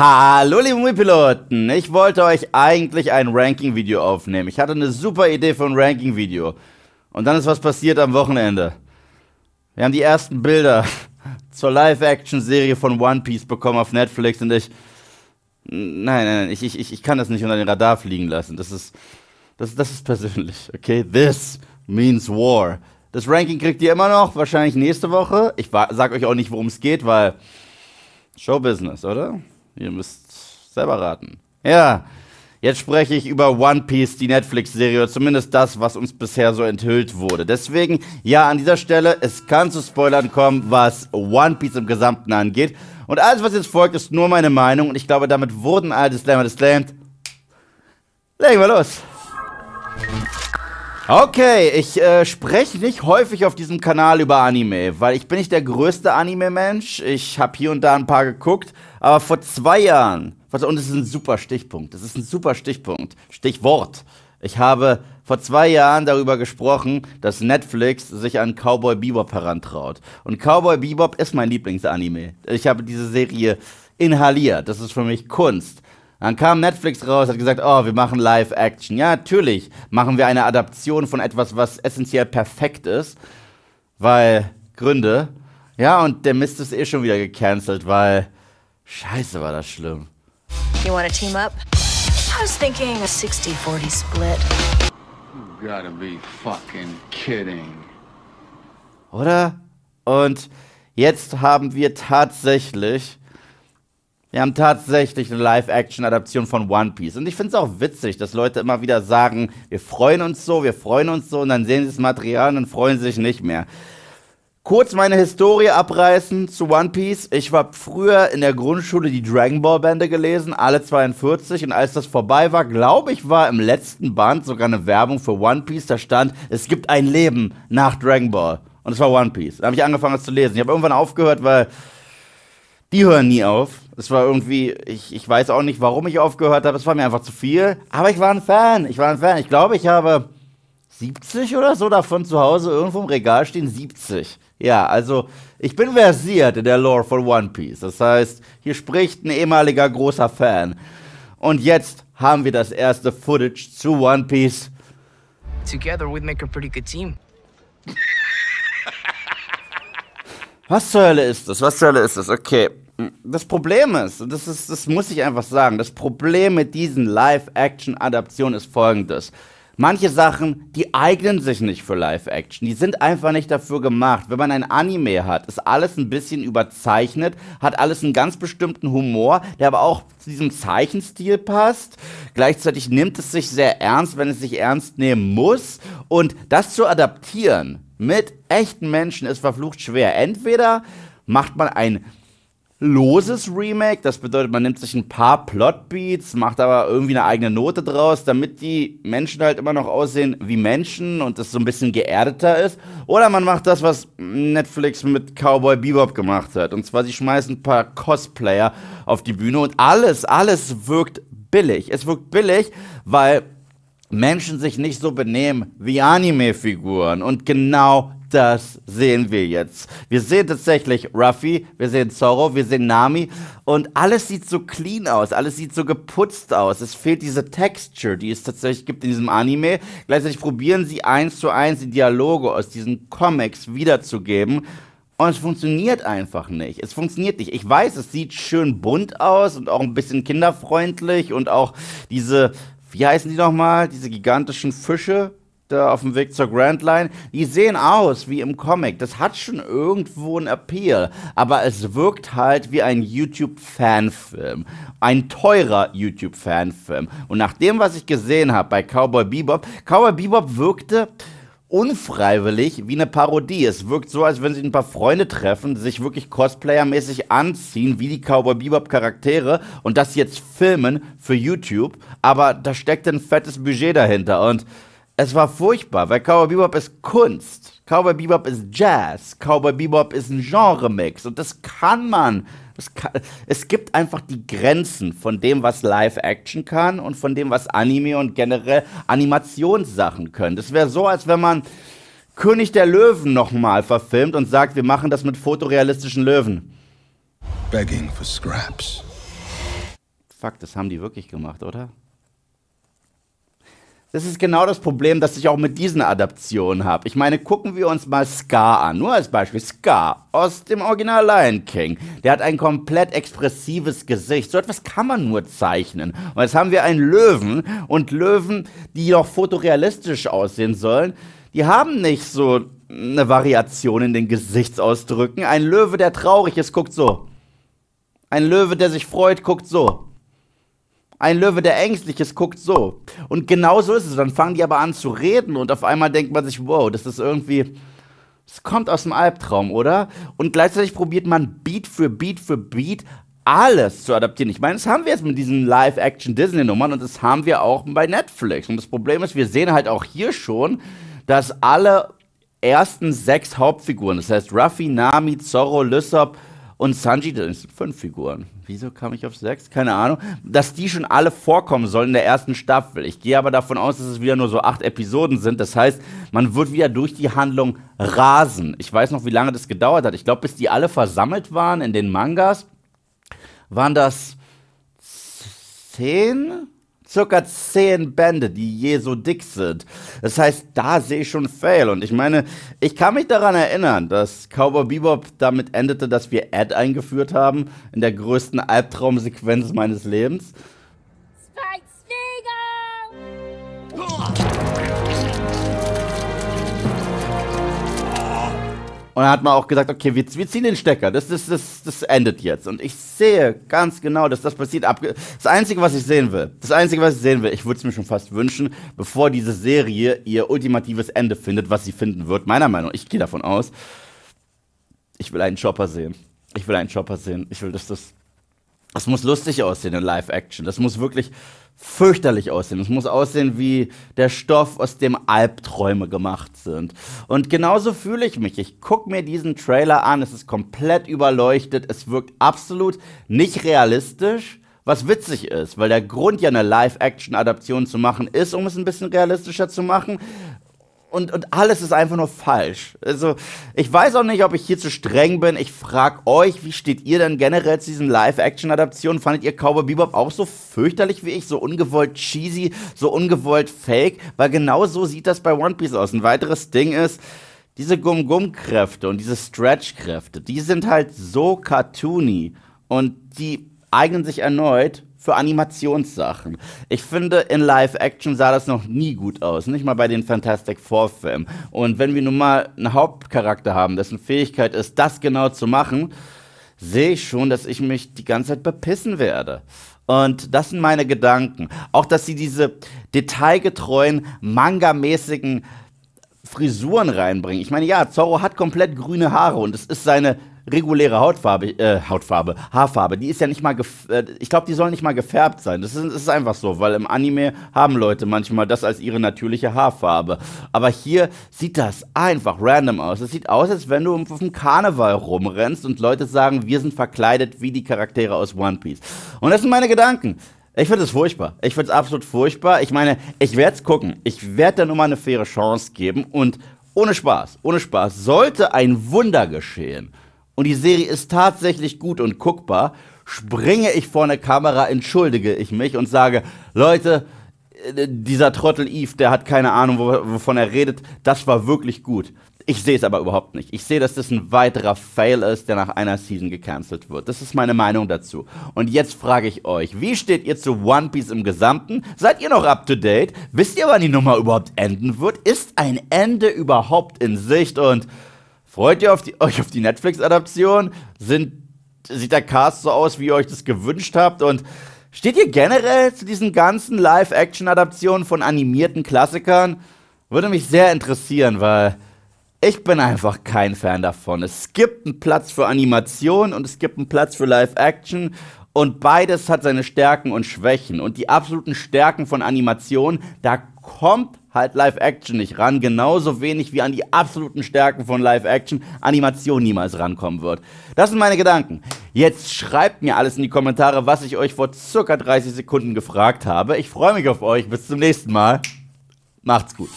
Hallo liebe Moviepiloten, ich wollte euch eigentlich ein Ranking-Video aufnehmen. Ich hatte eine super Idee für ein Ranking-Video. Und dann ist was passiert am Wochenende. Wir haben die ersten Bilder zur Live-Action-Serie von One Piece bekommen auf Netflix und ich... Nein, nein, ich, ich, ich kann das nicht unter den Radar fliegen lassen. Das ist, das, das ist persönlich, okay? This means war. Das Ranking kriegt ihr immer noch, wahrscheinlich nächste Woche. Ich sag euch auch nicht, worum es geht, weil Showbusiness, oder? Ihr müsst selber raten. Ja, jetzt spreche ich über One Piece, die Netflix-Serie, zumindest das, was uns bisher so enthüllt wurde. Deswegen, ja, an dieser Stelle, es kann zu Spoilern kommen, was One Piece im Gesamten angeht. Und alles, was jetzt folgt, ist nur meine Meinung und ich glaube, damit wurden alle Disclaimer disclaimed. Legen wir los! Okay, ich äh, spreche nicht häufig auf diesem Kanal über Anime, weil ich bin nicht der größte Anime-Mensch. Ich habe hier und da ein paar geguckt, aber vor zwei Jahren, und es ist ein super Stichpunkt, das ist ein super Stichpunkt, Stichwort. Ich habe vor zwei Jahren darüber gesprochen, dass Netflix sich an Cowboy Bebop herantraut. Und Cowboy Bebop ist mein Lieblingsanime. Ich habe diese Serie inhaliert. Das ist für mich Kunst. Dann kam Netflix raus, hat gesagt, oh, wir machen Live-Action. Ja, natürlich machen wir eine Adaption von etwas, was essentiell perfekt ist, weil Gründe. Ja, und der Mist ist eh schon wieder gecancelt, weil scheiße war das schlimm. You wanna team up? I was thinking a 60-40 split. You gotta be fucking kidding. Oder? Und jetzt haben wir tatsächlich wir haben tatsächlich eine Live-Action-Adaption von One Piece. Und ich finde es auch witzig, dass Leute immer wieder sagen, wir freuen uns so, wir freuen uns so, und dann sehen sie das Material und dann freuen sie sich nicht mehr. Kurz meine Historie abreißen zu One Piece. Ich war früher in der Grundschule die Dragon Ball Bände gelesen, alle 42. Und als das vorbei war, glaube ich, war im letzten Band sogar eine Werbung für One Piece. Da stand, es gibt ein Leben nach Dragon Ball. Und es war One Piece. Da habe ich angefangen, es zu lesen. Ich habe irgendwann aufgehört, weil die hören nie auf. Es war irgendwie, ich, ich weiß auch nicht, warum ich aufgehört habe. Es war mir einfach zu viel. Aber ich war ein Fan. Ich war ein Fan. Ich glaube, ich habe 70 oder so davon zu Hause irgendwo im Regal stehen. 70. Ja, also ich bin versiert in der Lore von One Piece. Das heißt, hier spricht ein ehemaliger großer Fan. Und jetzt haben wir das erste Footage zu One Piece. Together we'd make a pretty good team. Was zur Hölle ist das? Was zur Hölle ist das? Okay. Das Problem ist, und das ist, das muss ich einfach sagen, das Problem mit diesen Live-Action-Adaptionen ist folgendes. Manche Sachen, die eignen sich nicht für Live-Action. Die sind einfach nicht dafür gemacht. Wenn man ein Anime hat, ist alles ein bisschen überzeichnet, hat alles einen ganz bestimmten Humor, der aber auch zu diesem Zeichenstil passt. Gleichzeitig nimmt es sich sehr ernst, wenn es sich ernst nehmen muss. Und das zu adaptieren, mit echten Menschen ist verflucht schwer. Entweder macht man ein loses Remake, das bedeutet, man nimmt sich ein paar Plotbeats, macht aber irgendwie eine eigene Note draus, damit die Menschen halt immer noch aussehen wie Menschen und das so ein bisschen geerdeter ist. Oder man macht das, was Netflix mit Cowboy Bebop gemacht hat. Und zwar, sie schmeißen ein paar Cosplayer auf die Bühne und alles, alles wirkt billig. Es wirkt billig, weil Menschen sich nicht so benehmen wie Anime-Figuren. Und genau das sehen wir jetzt. Wir sehen tatsächlich Ruffy, wir sehen Zorro, wir sehen Nami und alles sieht so clean aus, alles sieht so geputzt aus. Es fehlt diese Texture, die es tatsächlich gibt in diesem Anime. Gleichzeitig probieren sie eins zu eins die Dialoge aus diesen Comics wiederzugeben. Und es funktioniert einfach nicht. Es funktioniert nicht. Ich weiß, es sieht schön bunt aus und auch ein bisschen kinderfreundlich und auch diese wie heißen die nochmal? Diese gigantischen Fische da auf dem Weg zur Grand Line. Die sehen aus wie im Comic. Das hat schon irgendwo einen Appeal. Aber es wirkt halt wie ein YouTube-Fanfilm. Ein teurer YouTube-Fanfilm. Und nach dem, was ich gesehen habe bei Cowboy Bebop, Cowboy Bebop wirkte unfreiwillig wie eine Parodie. Es wirkt so, als wenn sie ein paar Freunde treffen, sich wirklich Cosplayer-mäßig anziehen, wie die Cowboy Bebop Charaktere und das jetzt filmen für YouTube, aber da steckt ein fettes Budget dahinter und es war furchtbar, weil Cowboy Bebop ist Kunst. Cowboy Bebop ist Jazz. Cowboy Bebop ist ein Genre-Mix. Und das kann man. Das kann, es gibt einfach die Grenzen von dem, was Live-Action kann und von dem, was Anime und generell Animationssachen können. Das wäre so, als wenn man König der Löwen nochmal verfilmt und sagt, wir machen das mit fotorealistischen Löwen. Begging for scraps. Fuck, das haben die wirklich gemacht, oder? das ist genau das Problem, das ich auch mit diesen Adaptionen habe. Ich meine, gucken wir uns mal Scar an. Nur als Beispiel Scar aus dem Original Lion King. Der hat ein komplett expressives Gesicht. So etwas kann man nur zeichnen. Und jetzt haben wir einen Löwen und Löwen, die noch fotorealistisch aussehen sollen, die haben nicht so eine Variation in den Gesichtsausdrücken. Ein Löwe, der traurig ist, guckt so. Ein Löwe, der sich freut, guckt so. Ein Löwe, der ängstlich ist, guckt so. Und genau so ist es. Dann fangen die aber an zu reden und auf einmal denkt man sich, wow, das ist irgendwie. Das kommt aus dem Albtraum, oder? Und gleichzeitig probiert man Beat für Beat für Beat alles zu adaptieren. Ich meine, das haben wir jetzt mit diesen Live-Action-Disney-Nummern und das haben wir auch bei Netflix. Und das Problem ist, wir sehen halt auch hier schon, dass alle ersten sechs Hauptfiguren, das heißt Ruffy, Nami, Zorro, Lysop, und Sanji, das sind fünf Figuren. Wieso kam ich auf sechs? Keine Ahnung. Dass die schon alle vorkommen sollen in der ersten Staffel. Ich gehe aber davon aus, dass es wieder nur so acht Episoden sind. Das heißt, man wird wieder durch die Handlung rasen. Ich weiß noch, wie lange das gedauert hat. Ich glaube, bis die alle versammelt waren in den Mangas, waren das zehn circa zehn Bände, die je so dick sind. Das heißt, da sehe ich schon Fail. Und ich meine, ich kann mich daran erinnern, dass Cowboy Bebop damit endete, dass wir Ed eingeführt haben in der größten Albtraumsequenz meines Lebens. Spikes Finger! Und da hat man auch gesagt, okay, wir, wir ziehen den Stecker, das, das, das, das endet jetzt. Und ich sehe ganz genau, dass das passiert. Das Einzige, was ich sehen will, das Einzige, was ich sehen will, ich würde es mir schon fast wünschen, bevor diese Serie ihr ultimatives Ende findet, was sie finden wird, meiner Meinung nach, ich gehe davon aus, ich will einen Chopper sehen. Ich will einen Chopper sehen. Ich will, dass das das muss lustig aussehen in Live-Action. Das muss wirklich fürchterlich aussehen. Es muss aussehen wie der Stoff, aus dem Albträume gemacht sind. Und genauso fühle ich mich. Ich gucke mir diesen Trailer an. Es ist komplett überleuchtet. Es wirkt absolut nicht realistisch. Was witzig ist, weil der Grund ja eine Live-Action-Adaption zu machen ist, um es ein bisschen realistischer zu machen und, und alles ist einfach nur falsch. Also, ich weiß auch nicht, ob ich hier zu streng bin. Ich frag euch, wie steht ihr denn generell zu diesen Live-Action-Adaptionen? Fandet ihr Cowboy Bebop auch so fürchterlich wie ich? So ungewollt cheesy, so ungewollt fake? Weil genau so sieht das bei One Piece aus. Ein weiteres Ding ist, diese Gum-Gum-Kräfte und diese Stretch-Kräfte, die sind halt so cartoony und die eignen sich erneut für Animationssachen. Ich finde, in Live-Action sah das noch nie gut aus, nicht mal bei den Fantastic Four-Filmen. Und wenn wir nun mal einen Hauptcharakter haben, dessen Fähigkeit ist, das genau zu machen, sehe ich schon, dass ich mich die ganze Zeit bepissen werde. Und das sind meine Gedanken. Auch, dass sie diese detailgetreuen, mangamäßigen Frisuren reinbringen. Ich meine, ja, Zorro hat komplett grüne Haare und es ist seine reguläre Hautfarbe, äh, Hautfarbe, Haarfarbe, die ist ja nicht mal, äh, ich glaube, die soll nicht mal gefärbt sein. Das ist, das ist, einfach so, weil im Anime haben Leute manchmal das als ihre natürliche Haarfarbe. Aber hier sieht das einfach random aus. Es sieht aus, als wenn du auf dem Karneval rumrennst und Leute sagen, wir sind verkleidet wie die Charaktere aus One Piece. Und das sind meine Gedanken. Ich finde es furchtbar. Ich finde es absolut furchtbar. Ich meine, ich werde es gucken. Ich werde da nur mal eine faire Chance geben und ohne Spaß, ohne Spaß, sollte ein Wunder geschehen, und die Serie ist tatsächlich gut und guckbar, springe ich vor eine Kamera, entschuldige ich mich und sage, Leute, äh, dieser Trottel Eve, der hat keine Ahnung, wovon er redet, das war wirklich gut. Ich sehe es aber überhaupt nicht. Ich sehe, dass das ein weiterer Fail ist, der nach einer Season gecancelt wird. Das ist meine Meinung dazu. Und jetzt frage ich euch, wie steht ihr zu One Piece im Gesamten? Seid ihr noch up to date? Wisst ihr, wann die Nummer überhaupt enden wird? Ist ein Ende überhaupt in Sicht? Und Freut ihr auf die, euch auf die Netflix-Adaption? Sieht der Cast so aus, wie ihr euch das gewünscht habt? Und steht ihr generell zu diesen ganzen Live-Action-Adaptionen von animierten Klassikern? Würde mich sehr interessieren, weil ich bin einfach kein Fan davon. Es gibt einen Platz für Animation und es gibt einen Platz für Live-Action. Und beides hat seine Stärken und Schwächen. Und die absoluten Stärken von Animation, da kommt halt Live-Action nicht ran, genauso wenig wie an die absoluten Stärken von Live-Action Animation niemals rankommen wird. Das sind meine Gedanken. Jetzt schreibt mir alles in die Kommentare, was ich euch vor circa 30 Sekunden gefragt habe. Ich freue mich auf euch. Bis zum nächsten Mal. Macht's gut.